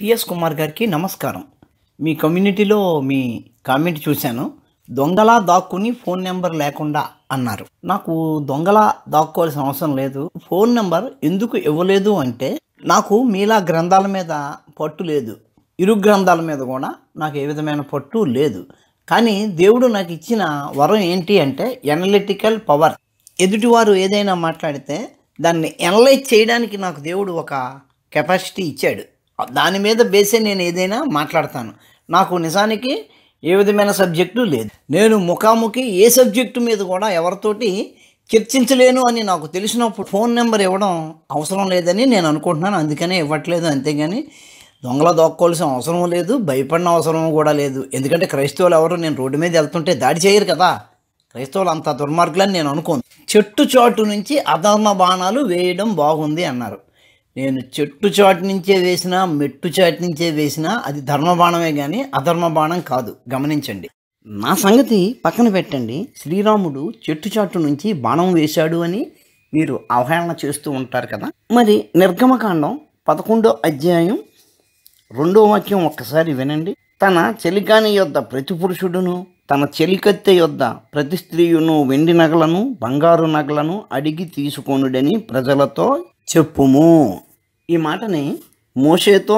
TS Kumar గారికి నమస్కారం మీ కమ్యూనిటీలో మీ కామెంట్ చూశాను దొంగలా దాక్కుని ఫోన్ నెంబర్ లేకుండా అన్నారు నాకు దొంగలా దాక్కోవాల్సిన అవసరం లేదు ఫోన్ నెంబర్ ఎందుకు ఇవ్వలేదు అంటే నాకు మీలా గ్రంథాల మీద పట్టు లేదు ఇరు గ్రంథాల మీద కూడా నాకు ఏ విధమైన పట్టు లేదు కానీ దేవుడు నాకు ఇచ్చిన వరం ఏంటి అంటే ఎనలిటికల్ పవర్ ఎదుటివారు ఏదైనా మాట్లాడితే దాన్ని ఎనలైజ్ చేయడానికి నాకు దేవుడు ఒక కెపాసిటీ ఇచ్చాడు దాని మీద బేసే నేను ఏదైనా మాట్లాడతాను నాకు నిజానికి ఏ విధమైన సబ్జెక్టు లేదు నేను ముఖాముఖి ఏ సబ్జెక్టు మీద కూడా ఎవరితోటి చర్చించలేను అని నాకు తెలిసినప్పుడు ఫోన్ నెంబర్ ఇవ్వడం అవసరం లేదని నేను అనుకుంటున్నాను అందుకనే ఇవ్వట్లేదు అంతేగాని దొంగల దోక్కోవాల్సిన అవసరం లేదు భయపడిన అవసరం కూడా లేదు ఎందుకంటే క్రైస్తవులు ఎవరు నేను రోడ్డు మీద వెళ్తుంటే దాడి చేయరు కదా క్రైస్తవులు అంత దుర్మార్గులని నేను అనుకోను చెట్టు చాటు నుంచి అధర్మ బాణాలు వేయడం బాగుంది అన్నారు నేను చెట్టు చాటు నుంచే వేసినా మెట్టు చాటు నుంచే వేసినా అది ధర్మ బాణమే కానీ అధర్మ బాణం కాదు గమనించండి నా సంగతి పక్కన పెట్టండి శ్రీరాముడు చెట్టు చాటు నుంచి బాణం వేశాడు అని మీరు అవహేళన చేస్తూ ఉంటారు కదా మరి నిర్గమకాండం పదకొండో అధ్యాయం రెండో వాక్యం ఒక్కసారి వినండి తన చెలికాని యొద్ ప్రతి పురుషుడును తన చెలికత్తె యొద్ ప్రతి స్త్రీయును వెండి నగలను బంగారు నగలను అడిగి తీసుకొనుడని ప్రజలతో చెప్పుము ఈ మాటని మోషేతో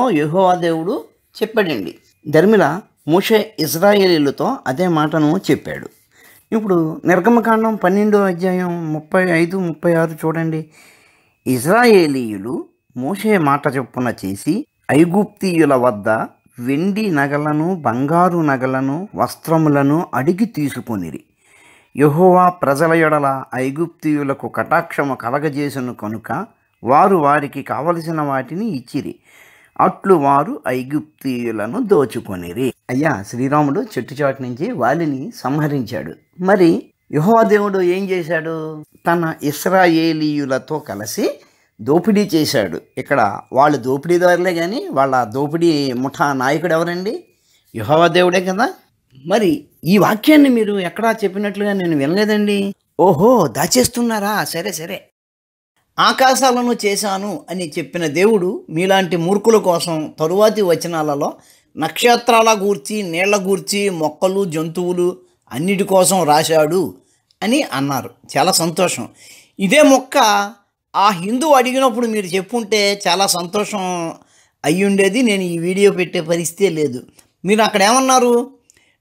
దేవుడు చెప్పాడండి ధర్మిల మోషే ఇజ్రాయేలీలతో అదే మాటను చెప్పాడు ఇప్పుడు నిర్గమకాండం పన్నెండో అధ్యాయం ముప్పై ఐదు ముప్పై ఆరు చూడండి ఇజ్రాయేలీయులు మోషే మాట చొప్పున చేసి ఐగుప్తీయుల వద్ద వెండి నగలను బంగారు నగలను వస్త్రములను అడిగి తీసుకునిరి యహోవా ప్రజల ఎడల ఐగుప్తీయులకు కటాక్షము కలగజేసిన కనుక వారు వారికి కావలసిన వాటిని ఇచ్చిరి అట్లు వారు ఐగుప్తియులను దోచుకొనిరి అయ్యా శ్రీరాముడు చెట్టుచాటు నుంచి వాలిని సంహరించాడు మరి యుహోదేవుడు ఏం చేశాడు తన ఇస్రాయేలీయులతో కలిసి దోపిడీ చేశాడు ఇక్కడ వాళ్ళు దోపిడీదారులే కానీ వాళ్ళ దోపిడీ ముఠా నాయకుడు ఎవరండి యుహోదేవుడే కదా మరి ఈ వాక్యాన్ని మీరు ఎక్కడా చెప్పినట్లుగా నేను వినలేదండి ఓహో దాచేస్తున్నారా సరే సరే ఆకాశాలను చేశాను అని చెప్పిన దేవుడు మీలాంటి మూర్ఖుల కోసం తరువాతి వచనాలలో నక్షత్రాల గూర్చి నీళ్ల గూర్చి మొక్కలు జంతువులు అన్నిటి కోసం రాశాడు అని అన్నారు చాలా సంతోషం ఇదే మొక్క ఆ హిందువు అడిగినప్పుడు మీరు చెప్పుంటే చాలా సంతోషం అయ్యుండేది నేను ఈ వీడియో పెట్టే పరిస్థితే లేదు మీరు అక్కడ ఏమన్నారు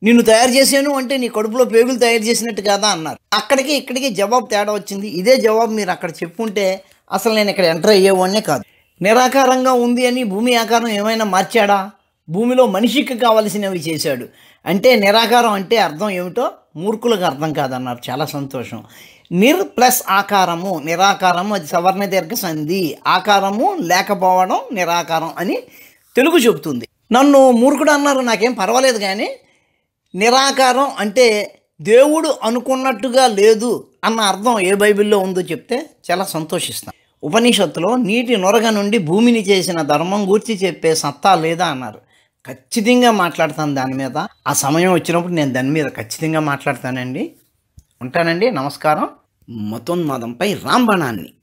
నిన్ను తయారు చేశాను అంటే నీ కడుపులో పేగులు తయారు చేసినట్టు కాదా అన్నారు అక్కడికి ఇక్కడికి జవాబు తేడా వచ్చింది ఇదే జవాబు మీరు అక్కడ చెప్పుంటే అసలు నేను ఇక్కడ ఎంటర్ అయ్యేవాడినే కాదు నిరాకారంగా ఉంది అని భూమి ఆకారం ఏమైనా మార్చాడా భూమిలో మనిషికి కావలసినవి చేశాడు అంటే నిరాకారం అంటే అర్థం ఏమిటో మూర్ఖులకు అర్థం కాదన్నారు చాలా సంతోషం నిర్ ప్లస్ ఆకారము నిరాకారము అది సవర్ణ దీర్ఘ సంధి ఆకారము లేకపోవడం నిరాకారం అని తెలుగు చెబుతుంది నన్ను మూర్ఖుడు అన్నారు నాకేం పర్వాలేదు కానీ నిరాకారం అంటే దేవుడు అనుకున్నట్టుగా లేదు అన్న అర్థం ఏ బైబిల్లో ఉందో చెప్తే చాలా సంతోషిస్తాం ఉపనిషత్తులో నీటి నొరగ నుండి భూమిని చేసిన ధర్మం గూర్చి చెప్పే సత్తా లేదా అన్నారు ఖచ్చితంగా మాట్లాడతాను దాని మీద ఆ సమయం వచ్చినప్పుడు నేను దాని మీద ఖచ్చితంగా మాట్లాడతానండి ఉంటానండి నమస్కారం మతోన్మాదంపై రాంబణాన్ని